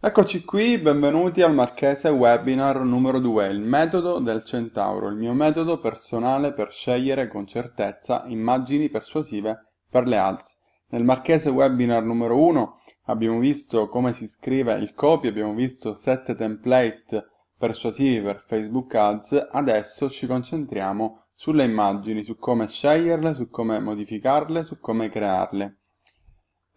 Eccoci qui, benvenuti al Marchese Webinar numero 2, il metodo del centauro, il mio metodo personale per scegliere con certezza immagini persuasive per le ads. Nel Marchese Webinar numero 1 abbiamo visto come si scrive il copy, abbiamo visto 7 template persuasivi per Facebook Ads, adesso ci concentriamo sulle immagini, su come sceglierle, su come modificarle, su come crearle.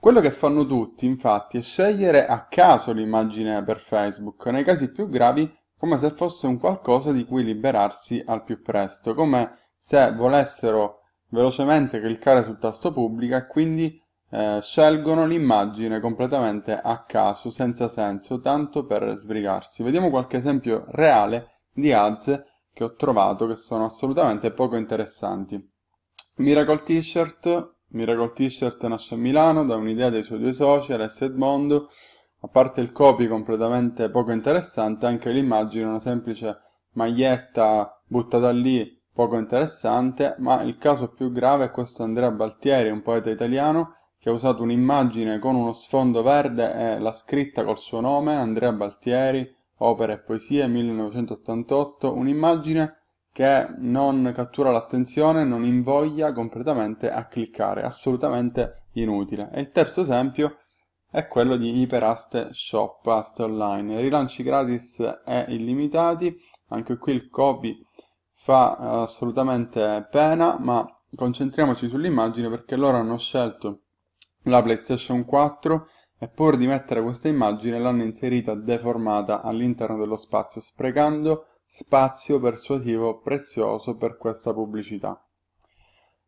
Quello che fanno tutti, infatti, è scegliere a caso l'immagine per Facebook, nei casi più gravi come se fosse un qualcosa di cui liberarsi al più presto, come se volessero velocemente cliccare sul tasto pubblica e quindi eh, scelgono l'immagine completamente a caso, senza senso, tanto per sbrigarsi. Vediamo qualche esempio reale di ads che ho trovato che sono assolutamente poco interessanti. Miracle T-shirt Miracol T-Shirt nasce a Milano da un'idea dei suoi due soci, Alessio Edmondo. A parte il copy completamente poco interessante, anche l'immagine una semplice maglietta buttata lì poco interessante, ma il caso più grave è questo Andrea Baltieri, un poeta italiano, che ha usato un'immagine con uno sfondo verde e la scritta col suo nome, Andrea Baltieri, opere e poesie 1988, un'immagine che non cattura l'attenzione, non invoglia completamente a cliccare, assolutamente inutile. E il terzo esempio è quello di iperaste shop, aste online, rilanci gratis e illimitati, anche qui il copy fa eh, assolutamente pena, ma concentriamoci sull'immagine perché loro hanno scelto la PlayStation 4 e pur di mettere questa immagine l'hanno inserita deformata all'interno dello spazio, sprecando spazio persuasivo prezioso per questa pubblicità.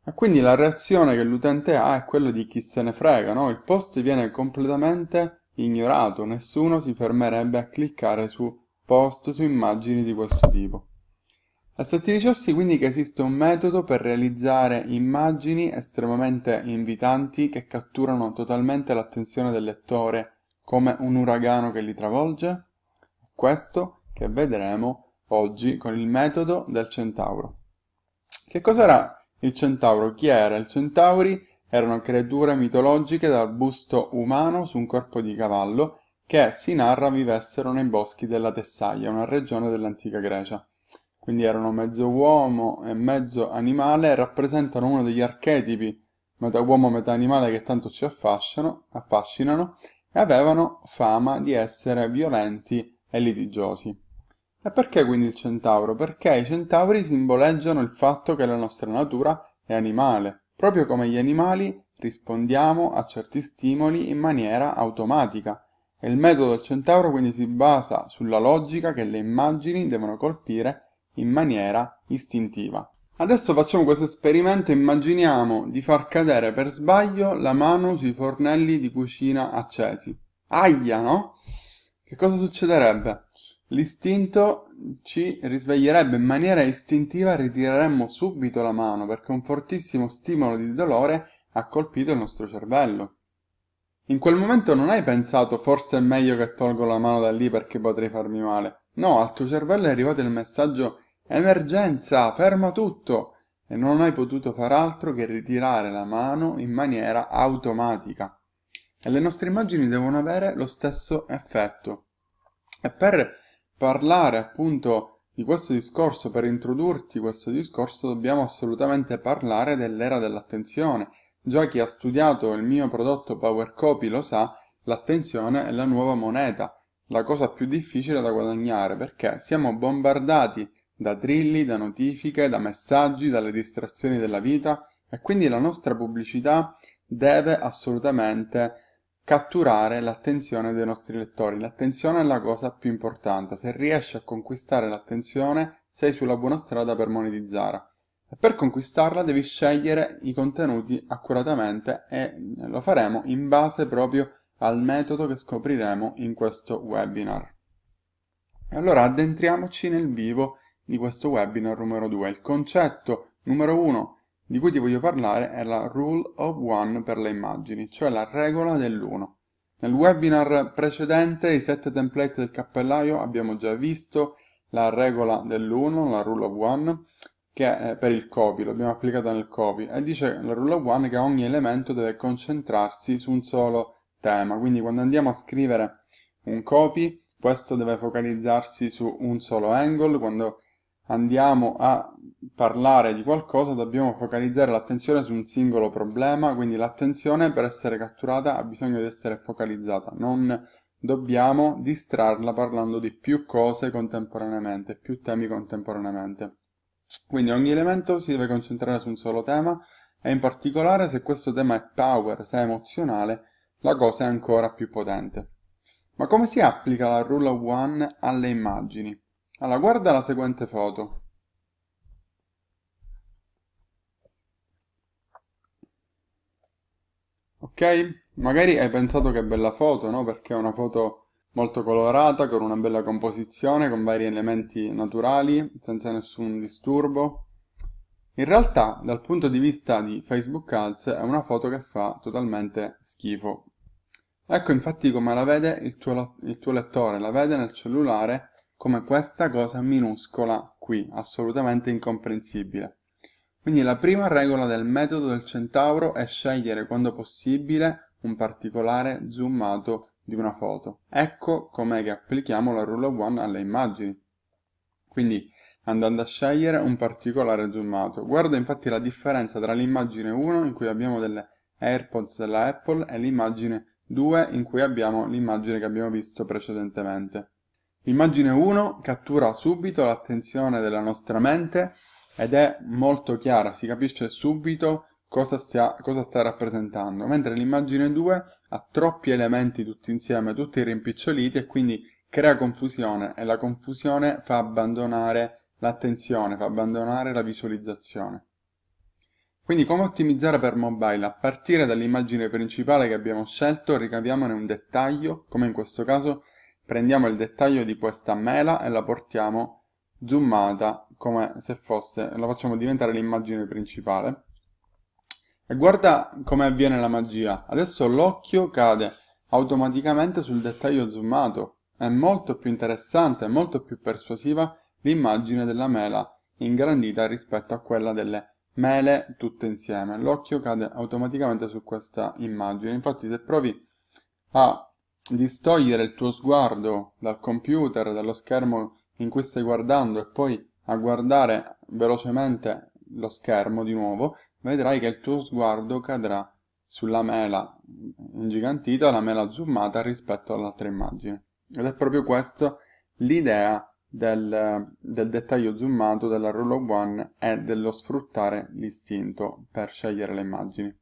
E quindi la reazione che l'utente ha è quella di chi se ne frega, no? Il post viene completamente ignorato, nessuno si fermerebbe a cliccare su post su immagini di questo tipo. E se ti dicessi quindi che esiste un metodo per realizzare immagini estremamente invitanti che catturano totalmente l'attenzione del lettore come un uragano che li travolge? Questo che vedremo oggi con il metodo del centauro. Che cos'era il centauro? Chi era? Il centauri erano creature mitologiche dal busto umano su un corpo di cavallo che si narra vivessero nei boschi della Tessaglia, una regione dell'antica Grecia. Quindi erano mezzo uomo e mezzo animale e rappresentano uno degli archetipi metà uomo metà animale che tanto ci affascinano, affascinano e avevano fama di essere violenti e litigiosi. E perché quindi il centauro? Perché i centauri simboleggiano il fatto che la nostra natura è animale. Proprio come gli animali rispondiamo a certi stimoli in maniera automatica. E il metodo del centauro quindi si basa sulla logica che le immagini devono colpire in maniera istintiva. Adesso facciamo questo esperimento e immaginiamo di far cadere per sbaglio la mano sui fornelli di cucina accesi. Aia, no? Che cosa succederebbe? L'istinto ci risveglierebbe in maniera istintiva, ritireremmo subito la mano perché un fortissimo stimolo di dolore ha colpito il nostro cervello. In quel momento non hai pensato forse è meglio che tolgo la mano da lì perché potrei farmi male. No, al tuo cervello è arrivato il messaggio emergenza, ferma tutto e non hai potuto far altro che ritirare la mano in maniera automatica. E le nostre immagini devono avere lo stesso effetto. E per parlare appunto di questo discorso, per introdurti questo discorso, dobbiamo assolutamente parlare dell'era dell'attenzione. Già chi ha studiato il mio prodotto Power Copy lo sa, l'attenzione è la nuova moneta, la cosa più difficile da guadagnare, perché siamo bombardati da trilli, da notifiche, da messaggi, dalle distrazioni della vita e quindi la nostra pubblicità deve assolutamente catturare l'attenzione dei nostri lettori. L'attenzione è la cosa più importante. Se riesci a conquistare l'attenzione, sei sulla buona strada per monetizzare. E per conquistarla devi scegliere i contenuti accuratamente e lo faremo in base proprio al metodo che scopriremo in questo webinar. E allora addentriamoci nel vivo di questo webinar numero 2. Il concetto numero 1 di cui ti voglio parlare è la Rule of One per le immagini, cioè la regola dell'uno. Nel webinar precedente, i sette template del cappellaio, abbiamo già visto la regola dell'uno, la Rule of One, che è eh, per il copy, l'abbiamo applicata nel copy, e dice la Rule of One che ogni elemento deve concentrarsi su un solo tema, quindi quando andiamo a scrivere un copy, questo deve focalizzarsi su un solo angle, quando andiamo a parlare di qualcosa dobbiamo focalizzare l'attenzione su un singolo problema, quindi l'attenzione per essere catturata ha bisogno di essere focalizzata, non dobbiamo distrarla parlando di più cose contemporaneamente, più temi contemporaneamente. Quindi ogni elemento si deve concentrare su un solo tema e in particolare se questo tema è power, se è emozionale, la cosa è ancora più potente. Ma come si applica la rule of one alle immagini? Allora, guarda la seguente foto. Ok? Magari hai pensato che è bella foto, no? Perché è una foto molto colorata, con una bella composizione, con vari elementi naturali, senza nessun disturbo. In realtà, dal punto di vista di Facebook Ads, è una foto che fa totalmente schifo. Ecco infatti come la vede il tuo, il tuo lettore, la vede nel cellulare come questa cosa minuscola qui, assolutamente incomprensibile. Quindi la prima regola del metodo del centauro è scegliere quando possibile un particolare zoomato di una foto. Ecco com'è che applichiamo la rule of one alle immagini. Quindi andando a scegliere un particolare zoomato. Guarda infatti la differenza tra l'immagine 1 in cui abbiamo delle AirPods della Apple e l'immagine 2 in cui abbiamo l'immagine che abbiamo visto precedentemente. Immagine 1 cattura subito l'attenzione della nostra mente ed è molto chiara, si capisce subito cosa, stia, cosa sta rappresentando, mentre l'immagine 2 ha troppi elementi tutti insieme, tutti rimpiccioliti e quindi crea confusione e la confusione fa abbandonare l'attenzione, fa abbandonare la visualizzazione. Quindi come ottimizzare per mobile? A partire dall'immagine principale che abbiamo scelto ricaviamone un dettaglio, come in questo caso prendiamo il dettaglio di questa mela e la portiamo zoomata come se fosse, la facciamo diventare l'immagine principale. E guarda come avviene la magia. Adesso l'occhio cade automaticamente sul dettaglio zoomato. È molto più interessante, molto più persuasiva l'immagine della mela ingrandita rispetto a quella delle mele tutte insieme. L'occhio cade automaticamente su questa immagine. Infatti se provi a distogliere il tuo sguardo dal computer, dallo schermo in cui stai guardando e poi a guardare velocemente lo schermo di nuovo, vedrai che il tuo sguardo cadrà sulla mela ingigantita, la mela zoomata rispetto all'altra immagine. Ed è proprio questa l'idea del, del, dettaglio zoomato della Rule of One e dello sfruttare l'istinto per scegliere le immagini.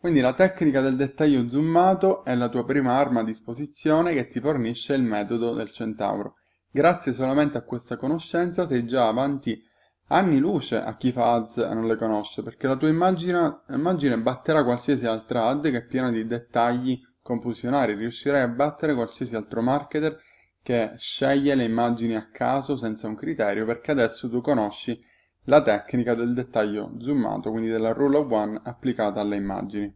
Quindi la tecnica del dettaglio zoomato è la tua prima arma a disposizione che ti fornisce il metodo del centauro. Grazie solamente a questa conoscenza sei già avanti anni luce a chi fa ads e non le conosce, perché la tua immagine, immagine batterà qualsiasi altra ad che è piena di dettagli confusionari, riuscirai a battere qualsiasi altro marketer che sceglie le immagini a caso senza un criterio, perché adesso tu conosci la tecnica del dettaglio zoomato, quindi della rule of one applicata alle immagini.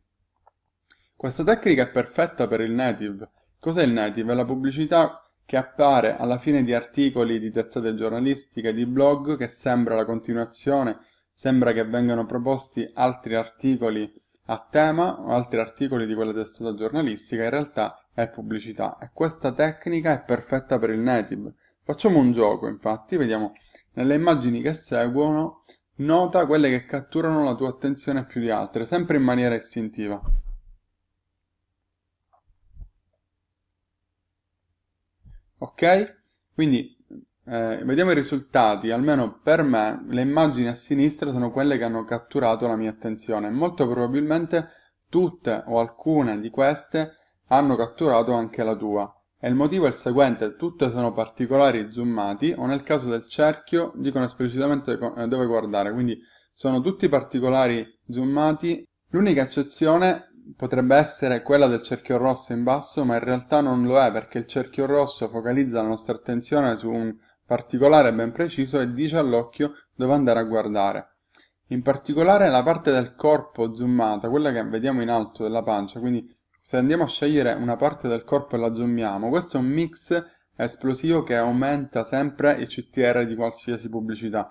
Questa tecnica è perfetta per il native. Cos'è il native? È la pubblicità che appare alla fine di articoli di testate giornalistiche, di blog, che sembra la continuazione, sembra che vengano proposti altri articoli a tema o altri articoli di quella testata giornalistica, in realtà è pubblicità e questa tecnica è perfetta per il native. Facciamo un gioco infatti, vediamo nelle immagini che seguono nota quelle che catturano la tua attenzione più di altre, sempre in maniera istintiva. Ok? Quindi eh, vediamo i risultati, almeno per me le immagini a sinistra sono quelle che hanno catturato la mia attenzione, molto probabilmente tutte o alcune di queste hanno catturato anche la tua e il motivo è il seguente, tutte sono particolari zoomati o nel caso del cerchio dicono esplicitamente eh, dove guardare, quindi sono tutti particolari zoomati, l'unica eccezione potrebbe essere quella del cerchio rosso in basso, ma in realtà non lo è perché il cerchio rosso focalizza la nostra attenzione su un particolare ben preciso e dice all'occhio dove andare a guardare. In particolare la parte del corpo zoomata, quella che vediamo in alto della pancia, quindi se andiamo a scegliere una parte del corpo e la zoomiamo, questo è un mix esplosivo che aumenta sempre il CTR di qualsiasi pubblicità.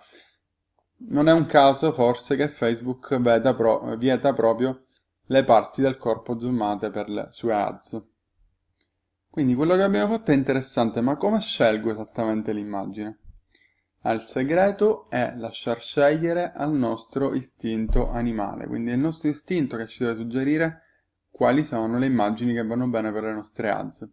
Non è un caso forse che Facebook pro, vieta proprio le parti del corpo zoomate per le sue ads. Quindi quello che abbiamo fatto è interessante, ma come scelgo esattamente l'immagine? Il segreto è lasciar scegliere al nostro istinto animale, quindi è il nostro istinto che ci deve suggerire quali sono le immagini che vanno bene per le nostre ads.